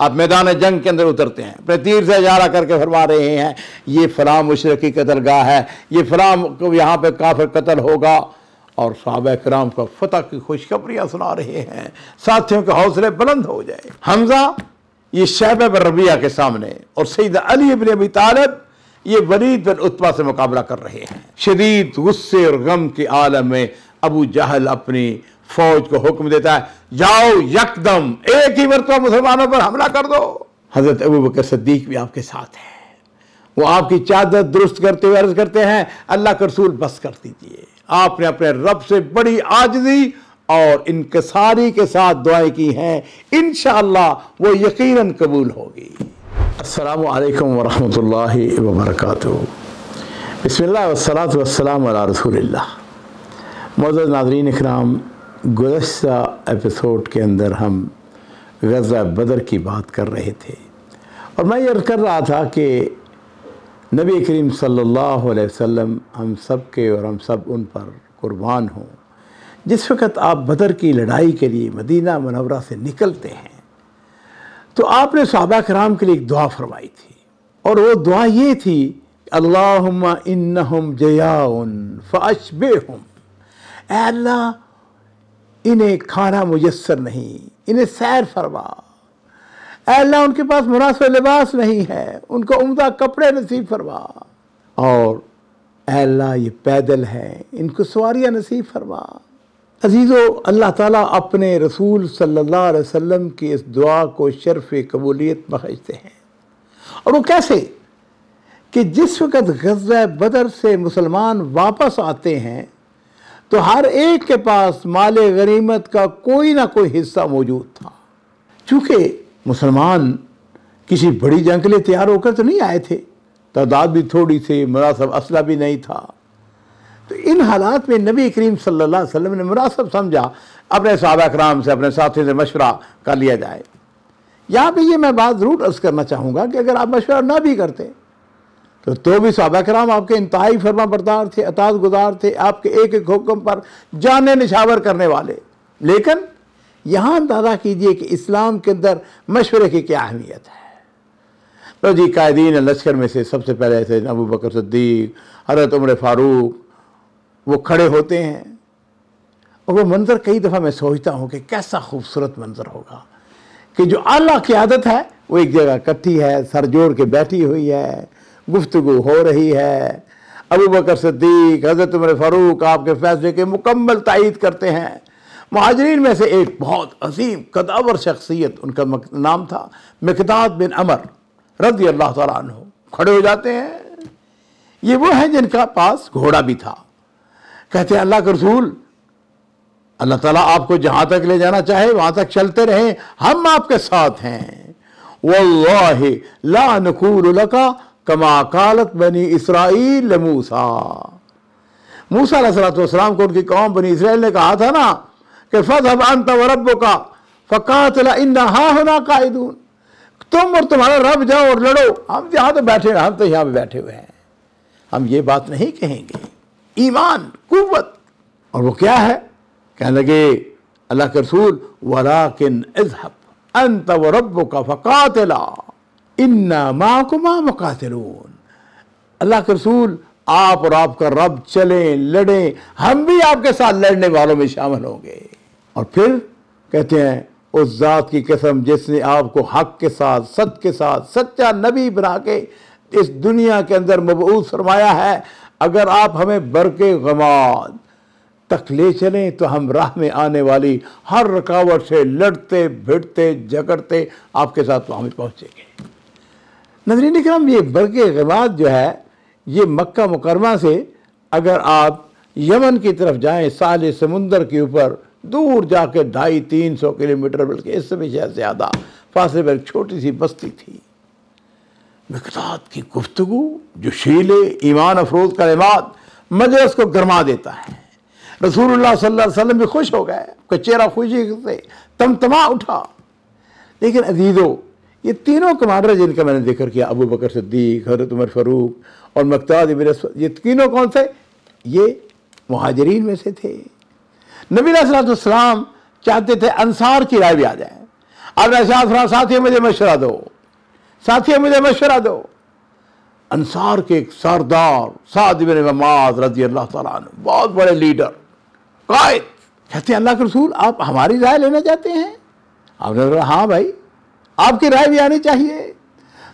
अब मैदान जंग के अंदर उतरते हैं अपने तीर से इजारा करके फरमा रहे हैं ये फलाम मशरक़ की कतलगाह है ये फलाम को यहाँ पर काफिर कतल होगा और साहब कराम को फतह की खुशखबरियाँ सुना रहे हैं साथियों के हौसले बुलंद हो जाए हमजा ये शहब रबिया के सामने और सईद अली अबिन अबी तालब ये वरीद बिन उत्पा से मुकाबला कर रहे हैं शदीद गुस्से और गम के आलम में अबू जहल अपनी फौज को हुक्म देता है जाओ यकदम एक ही मरतबा मुसलमानों पर हमला कर दो हजरत अबू बकर सद्दीक भी आपके साथ है वो आपकी चादर दुरुस्त करते हुए अर्ज करते हैं अल्लाह का रसूल बस कर दीजिए आपने अपने रब से बड़ी आजदी और इनकसारी के साथ दुआएं की हैं इन वो यकीनन कबूल होगी अस्सलाम अल्लाम वरहमल वबरक बसमिल्लाम रसूल मज़ नाजरीन इकराम गुजशत एपिसोड के अंदर हम गज़ा बदर की बात कर रहे थे और मैं ये कर रहा था कि नबी करीम सल्लल्लाहु अलैहि वसल्लम हम सब के और हम सब उन पर कुर्बान हों जिस वक़्त आप बदर की लड़ाई के लिए मदीना मनवरा से निकलते हैं तो आपने सहाबा कराम के लिए एक दुआ फरमाई थी और वो दुआ ये थी अल्लाह इन्नहुम जयाउन फ़ाशबे हम अल्लाह इन्हें खाना मुयसर नहीं इन्हें सैर फरमा अल्लाह उनके पास मुनासिब लिबास नहीं है उनको उमदा कपड़े नसीब फरमा और अल्लाह ये पैदल हैं इनको सवारियाँ नसीब फरमा अजीज़ो अल्लाह ताला अपने रसूल सल्लल्लाहु अलैहि वसल्लम की इस दुआ को शरफ़ कबूलियत बखजते हैं और वो कैसे कि जिस वक़्त गजा बदर से मुसलमान वापस आते हैं तो हर एक के पास माल गनीमत का कोई ना कोई हिस्सा मौजूद था चूँकि मुसलमान किसी बड़ी जंग के लिए तैयार होकर तो नहीं आए थे तादाद भी थोड़ी थी मुरासब असला भी नहीं था तो इन हालात में नबी करीम सल्ला वम ने मुरासब समझा अपने सबक कराम से अपने साथियों से मशवरा कर लिया जाए यहाँ पर ये मैं बात ज़रूर अर्ज़ करना चाहूँगा कि अगर आप मशवरा ना भी करते तो तो भी सहाबा कराम आपके इंतहाई फर्मा बरदार थे अताज गुजार थे आपके एक एक हुक्म पर जाने निशावर करने वाले लेकिन यहाँ अंदाज़ा कीजिए कि इस्लाम के अंदर मशवरे की क्या अहमियत है तो जी कायदीन लश्कर में से सबसे पहले थे अबू बकर सद्दीक हरत उम्र फारूक वो खड़े होते हैं और वो मंज़र कई दफ़ा मैं सोचता हूँ कि कैसा खूबसूरत मंज़र होगा कि जो आला की आदत है वो एक जगह इकट्ठी है सर जोड़ के बैठी हुई है गुफ्तु हो रही है अबू बकर सिद्दीक हज़रत उमर फ़ारूक आपके फैसले के मुकम्मल तइद करते हैं महाजरीन में से एक बहुत अजीम कदावर शख्सियत उनका नाम था मकदाद बिन अमर रजी अल्लाह तु खड़े हो जाते हैं ये वो हैं जिनका पास घोड़ा भी था कहते हैं अल्लाह के रसूल अल्लाह ताला आपको जहाँ तक ले जाना चाहे वहाँ तक चलते रहें हम आपके साथ हैं वल्लाह ला नकूल लका कमाकालत बनी इसराइल मूसा मूसा सलाम को उनकी कौम बनी इसराइल ने कहा था ना कि फतहब अंत रब का फ़कातला इन्ना हा होना कायदून तुम और तुम्हारा रब जाओ और लड़ो हम यहाँ तो बैठे हम तो यहाँ पर बैठे हुए हैं हम ये बात नहीं कहेंगे ईमान कुत और वो क्या है कहने लगे अल्लाह के रसूल वला किन इजहब अंत व रब का फ़कातला इन्ना माकुमा मुकातिलून अल्लाह के रसूल आप और आपका रब चलें लड़ें हम भी आपके साथ लड़ने वालों में शामिल होंगे और फिर कहते हैं उस ज़ात की कसम जिसने आपको हक के साथ सच के साथ सच्चा नबी बना के इस दुनिया के अंदर मबूस फरमाया है अगर आप हमें बरके गमाद तक ले चलें तो हम राह में आने वाली हर रुकावट से लड़ते भिड़ते झगड़ते आपके साथ वहाँ पहुंचेंगे नजरीन कराम ये बर्क गवाद जो है ये मक्का मुकरमा से अगर आप यमन की तरफ जाएं साल समुंदर के ऊपर दूर जाके ढाई तीन सौ किलोमीटर बल्कि इस समय शायद ज़्यादा फासले पर एक छोटी सी बस्ती थी मकदात की गुफ्तु जो शीले ईमान अफरोज कलमात मजरस को गरमा देता है रसूल सल्लल्लाहु भी खुश हो गए कचेरा खुशी से तमा उठा लेकिन अजीज़ों ये तीनों कमांडर जिनका मैंने जिक्र किया अबू बकर सिद्दीक हजरत उमर फ़रूक और मकताद इबिन ये तीनों कौन थे ये महाजरीन में से थे नबी सलाम चाहते थे अंसार की राय भी आ जाए अब शाह साथियों मुझे मशवरा दो साथियों मुझे मशवरा दो अंसार के एक सरदार साद बिन ममाज रजी अल्लाह तला बहुत बड़े लीडर कायद कहते हैं अल्लाह के रसूल आप हमारी राय लेना चाहते हैं आपने बोला हाँ भाई आपकी राय भी आनी चाहिए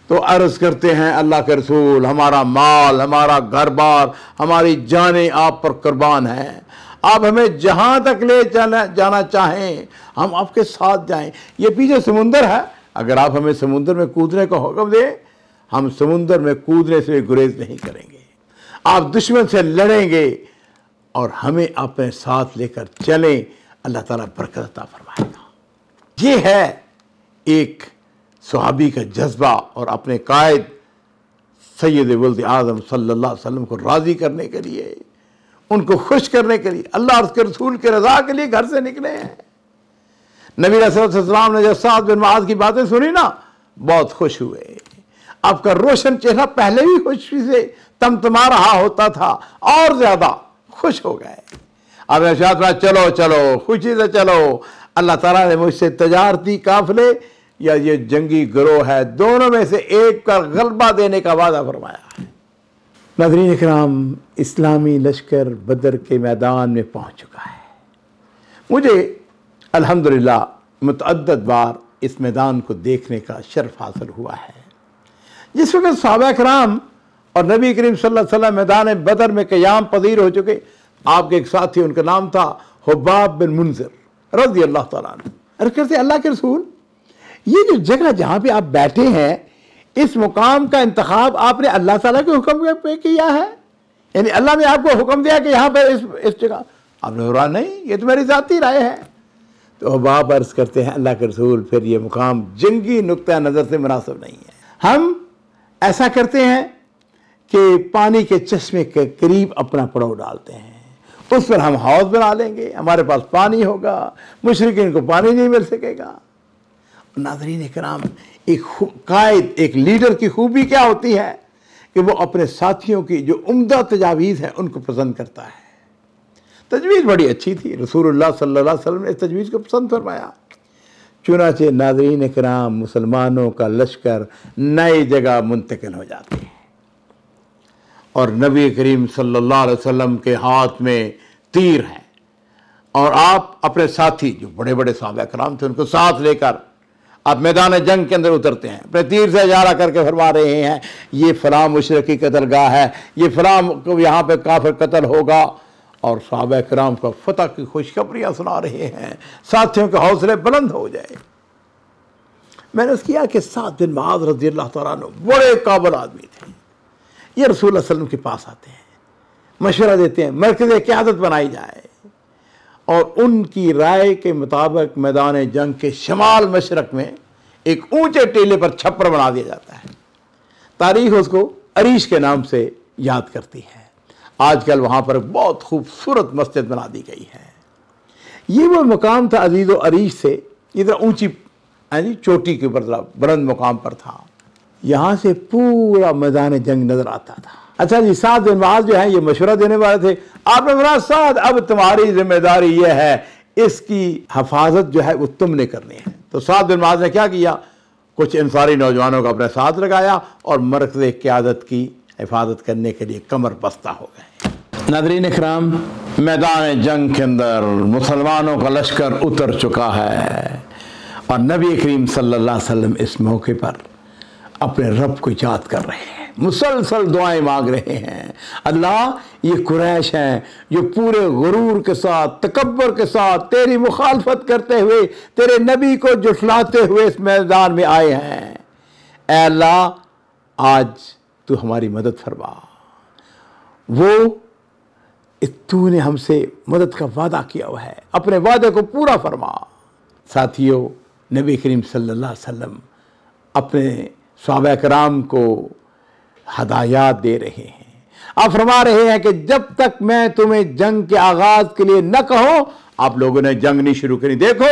तो अर्ज करते हैं अल्लाह के रसूल हमारा माल हमारा घर बार हमारी जानें आप पर कुर्बान हैं आप हमें जहां तक ले जाना जाना चाहें हम आपके साथ जाएं ये पीछे समुंदर है अगर आप हमें समुंदर में कूदने का हुक्म दें हम समुंदर में कूदने से गुरेज नहीं करेंगे आप दुश्मन से लड़ेंगे और हमें अपने साथ लेकर चलें अल्लाह ताला बरकत फरमाएगा ये है एक सहाबी का जज्बा और अपने कायद सैद वल्द आज़म सल्ला वसम को राज़ी करने के लिए उनको खुश करने के लिए अल्लाह उसके रसूल के रजा के लिए घर से निकले हैं नबी रसलम ने जब सात बिन माज की बातें सुनी ना बहुत खुश हुए आपका रोशन चेहरा पहले भी खुशी से तमतमा रहा होता था और ज़्यादा खुश हो गए अब चलो चलो खुशी से चलो अल्लाह तला ने मुझसे तजारती काफले या ये जंगी ग्रोह है दोनों में से एक का गलबा देने का वादा फरमाया है नदरी इकराम इस्लामी लश्कर बदर के मैदान में पहुंच चुका है मुझे अल्हम्दुलिल्लाह मतअद्दद बार इस मैदान को देखने का शर्फ हासिल हुआ है जिस वक्त सहाबा राम और नबी करीम सल्लल्लाहु अलैहि वसल्लम मैदान बदर में क़याम पजीर हो चुके आपके एक साथी उनका नाम था हुब्बाब बिन मुंजर रजी अल्लाह तला अर्ज करते अल्लाह के रसूल ये जो जगह जहाँ पे आप बैठे हैं इस मुकाम का इंतखब आपने अल्लाह ताला के हुक्म पे किया है यानी अल्लाह ने आपको हुक्म दिया कि यहाँ पर इस इस जगह आपने बुरा नहीं ये तो मेरी ज़ाती राय है तो बाप अर्ज़ करते हैं अल्लाह के रसूल फिर ये मुकाम जंगी नुकतः नज़र से मुनासिब नहीं है हम ऐसा करते हैं कि पानी के चश्मे के करीब अपना पड़ाव डालते हैं उस पर हम हाउस बना लेंगे हमारे पास पानी होगा मुशरकिन को पानी नहीं मिल सकेगा नाजरीन कराम एक कायद एक लीडर की खूबी क्या होती है कि वो अपने साथियों की जो उम्दा तजावीज़ हैं उनको पसंद करता है तजवीज़ बड़ी अच्छी थी रसूलुल्लाह सल्लल्लाहु अलैहि वसल्लम ने इस तजवीज़ को पसंद फरमाया चुनाचे नाजरीन कराम मुसलमानों का लश्कर नई जगह मुंतकिल हो जाते हैं और नबी करीम सल्लल्लाहु अलैहि वसल्लम के हाथ में तीर है और आप अपने साथी जो बड़े बड़े सहाबा कराम थे उनको साथ लेकर अब मैदान जंग के अंदर उतरते हैं अपने तीर से इजारा करके फरमा रहे हैं ये फलाम मुशरक़ की कतलगाह है ये फलाम को यहाँ पर काफिर कतल होगा और साहब कराम को फतह की खुशखबरियाँ सुना रहे हैं साथियों के हौसले बुलंद हो जाए मैंने उसकी किया कि सात दिन बाद रजी अल्लाह तुम बड़े काबुल आदमी थे ये रसूल वसलम के पास आते हैं मशवरा देते हैं मरकज़ क्यादत बनाई जाए और उनकी राय के मुताबिक मैदान जंग के शमाल मशरक में एक ऊंचे टीले पर छप्पर बना दिया जाता है तारीख उसको अरीश के नाम से याद करती है आजकल वहाँ पर बहुत खूबसूरत मस्जिद बना दी गई है ये वो मकाम था अजीज़ व अरीश से इधर तो ऊंची यानी चोटी के ऊपर बुलंद मुकाम पर था यहाँ से पूरा मैदान जंग नज़र आता था अच्छा जी सात दिन जो है ये मशवरा देने वाले थे आपने बोला अब तुम्हारी जिम्मेदारी यह है इसकी हफाजत जो है वो तुमने करनी है तो सात दिन ने क्या किया कुछ इंसारी नौजवानों को अपने साथ लगाया और मरकज क्यादत की हिफाजत करने के लिए कमर पस्ता हो गए नदरीन कराम मैदान जंग के अंदर मुसलमानों का लश्कर उतर चुका है और नबी करीम सल्लल्लाहु अलैहि वसल्लम इस मौके पर अपने रब को याद कर रहे हैं मुसलसल दुआएं मांग रहे हैं अल्लाह ये कुरैश हैं जो पूरे गुरूर के साथ तकबर के साथ तेरी मुखालफत करते हुए तेरे नबी को जुटलाते हुए इस मैदान में आए हैं अल्लाह आज तू हमारी मदद फरमा वो तू ने हमसे मदद का वादा किया हुआ है अपने वादे को पूरा फरमा साथियों नबी करीम सल्लल्लाहु अलैहि वसल्लम अपने स्वाब कराम को हदायात दे रहे हैं आप फरमा रहे हैं कि जब तक मैं तुम्हें जंग के आगाज के लिए न कहो आप लोगों ने जंग नहीं शुरू करी देखो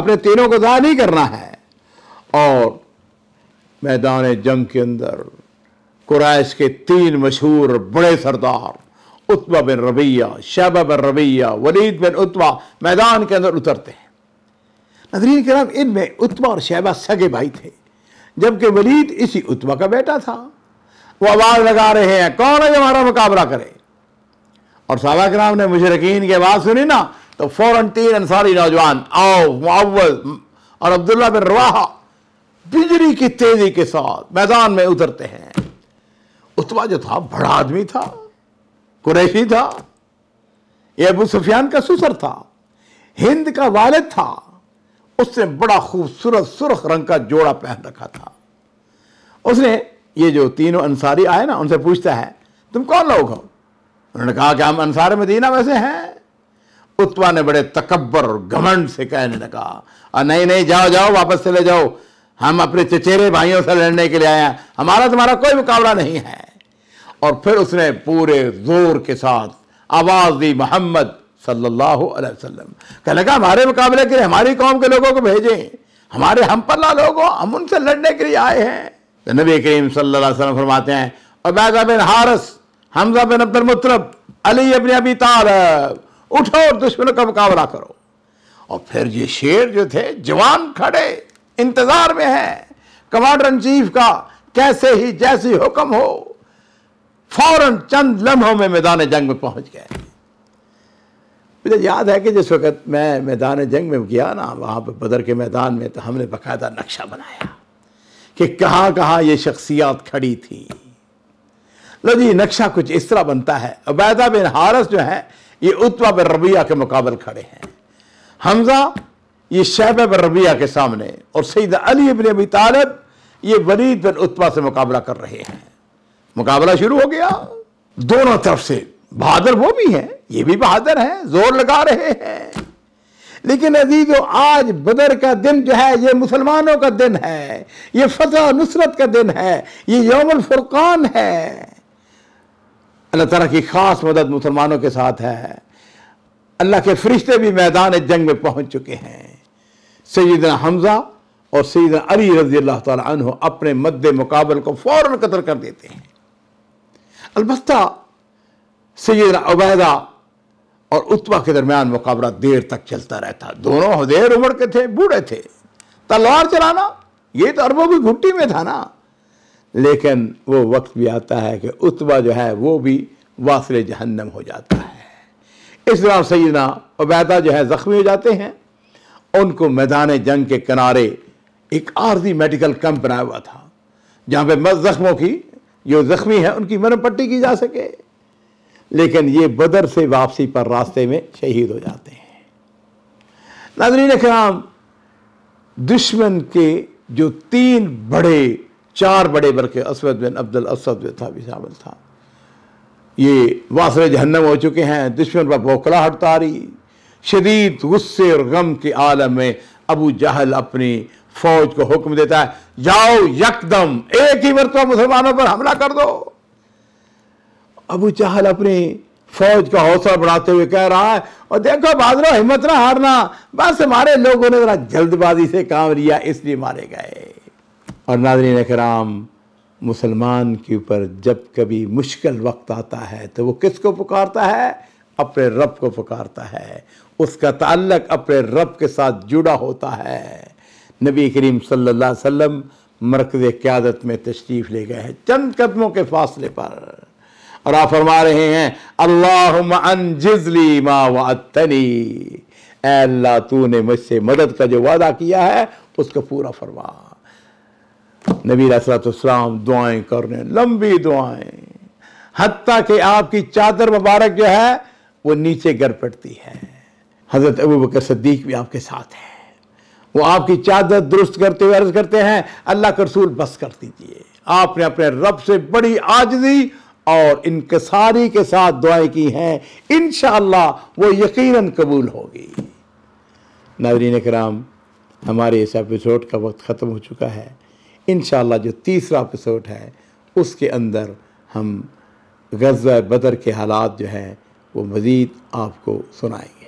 अपने तीनों को ज़ाया नहीं करना है और मैदान जंग के अंदर कुरैश के तीन मशहूर बड़े सरदार उत्वा बिन रवैया शहबा बिन रवैया वलीद बिन उत्वा मैदान के अंदर उतरते हैं नजरीन नाम इनमें उत्वा और शहबा सगे भाई थे जबकि वलीद इसी उत्वा का बेटा था वो आवाज़ लगा रहे हैं कौन है जो हमारा मुकाबला करे और साहबा कराम ने मुशरकिन की आवाज़ सुनी ना तो फ़ौरन तीन अंसारी नौजवान आओ मुआवल और अब्दुल्ला बिन रवाहा बिजली की तेज़ी के साथ मैदान में उतरते हैं उतवा जो था बड़ा आदमी था कुरैशी था ये अबू सुफियान का सुसर था हिंद का वालिद था उसने बड़ा खूबसूरत सुर्ख रंग का जोड़ा पहन रखा था उसने ये जो तीनों अंसारी आए ना उनसे पूछता है तुम कौन लोग हो उन्होंने कहा कि हम अंसार मदीना में से हैं उत्वा ने बड़े तकबर और घमंड से कहने लगा और नहीं नहीं जाओ जाओ वापस चले जाओ हम अपने चचेरे भाइयों से लड़ने के लिए आए हैं हमारा तुम्हारा कोई मुकाबला नहीं है और फिर उसने पूरे जोर के साथ आवाज़ दी मोहम्मद सल्लल्लाहु अलैहि वसल्लम कहने लगा हमारे मुकाबले के लिए हमारी कौम के लोगों को भेजें हमारे हम पर ला लोगों हम उनसे लड़ने के लिए आए हैं तो नबी करीम सल्लल्लाहु फरमाते हैं उबैदा बिन हारस हमजा बिन अब्दुल मुतरब अली अबिन अबी तालब उठो और दुश्मनों का मुकाबला करो और फिर ये शेर जो थे जवान खड़े इंतज़ार में हैं कमांडर इन चीफ का कैसे ही जैसी हुक्म हो फौरन चंद लम्हों में मैदान जंग में पहुंच गए मुझे याद है कि जिस वक्त मैं मैदान जंग में गया ना वहाँ पर बदर के मैदान में तो हमने बाकायदा नक्शा बनाया कि कहाँ कहां ये शख्सियात खड़ी थी लो जी नक्शा कुछ इस तरह बनता है अबैदा बिन हारस जो है ये उत्वा बिन रबिया के मुकाबले खड़े हैं हमजा ये शहब बिन रबिया के सामने और सईद अली बिन अबी तालब ये वलीद बिन उत्वा से मुकाबला कर रहे हैं मुकाबला शुरू हो गया दोनों तरफ से बहादुर वो भी हैं ये भी बहादुर हैं जोर लगा रहे हैं लेकिन अजीज आज बदर का दिन जो है ये मुसलमानों का दिन है ये फतह नुसरत का दिन है ये यौम फुरकान है अल्लाह तला की खास मदद मुसलमानों के साथ है अल्लाह के फरिश्ते भी मैदान जंग में पहुंच चुके हैं सईद हमजा और सईद अली रजी अल्लाह तु अपने मद्द मुकाबल को फौरन कतल कर देते हैं अलबत् सैदा उबैदा और उत्वा के दरमियान मुकाबला देर तक चलता रहता दोनों देर उम्र के थे बूढ़े थे तलवार चलाना ये तो अरबों की घुट्टी में था ना लेकिन वो वक्त भी आता है कि उत्वा जो है वो भी वासिल जहन्नम हो जाता है इस दौरान सैदना उबैदा जो है ज़ख्मी हो जाते हैं उनको मैदान जंग के किनारे एक आर्जी मेडिकल कैंप बनाया हुआ था जहाँ पे जख्मों की जो जख्मी है उनकी मरम पट्टी की जा सके लेकिन ये बदर से वापसी पर रास्ते में शहीद हो जाते हैं नाजरीन कराम दुश्मन के जो तीन बड़े चार बड़े बल्कि असद बिन अब्दुल असद था भी शामिल था ये वासर जहन्नम हो चुके हैं दुश्मन पर बौखला हटतारी शदीद गुस्से और गम के आलम में अबू जहल अपनी फौज को हुक्म देता है जाओ यकदम एक ही मरतबा मुसलमानों पर हमला कर दो अबू चहल अपनी फौज का हौसला बढ़ाते हुए कह रहा है और देखो बहादुर हिम्मत ना हारना बस हमारे लोगों ने जरा जल्दबाजी से काम लिया इसलिए मारे गए और नादरी कराम मुसलमान के ऊपर जब कभी मुश्किल वक्त आता है तो वो किसको पुकारता है अपने रब को पुकारता है उसका ताल्लक अपने रब के साथ जुड़ा होता है नबी करीम सल्लल्लाहु अलैहि वसल्लम मरकज़ क़्यादत में तशरीफ़ ले गए हैं चंद कदमों के फासले पर और आप फरमा रहे हैं अल्लाह अनजिजली माँ वनी अल्लाह तू ने मुझसे मदद का जो वादा किया है उसको पूरा फरमा नबी सलाम दुआएं करने लंबी दुआएं हती कि आपकी चादर मुबारक जो है वो नीचे गर पड़ती है हज़रत अबू बकर सद्दीक भी आपके साथ है वो आपकी चादर दुरुस्त करते हुए अर्ज करते हैं अल्लाह का रसूल बस कर दीजिए आपने अपने रब से बड़ी आजदी और इनकसारी के साथ दुआएं की हैं इन वो यकीनन कबूल होगी नाजरीन कराम हमारे इस एपिसोड का वक्त ख़त्म हो चुका है इन जो तीसरा एपिसोड है उसके अंदर हम गज़ बदर के हालात जो हैं वो मज़ीद आपको सुनाएंगे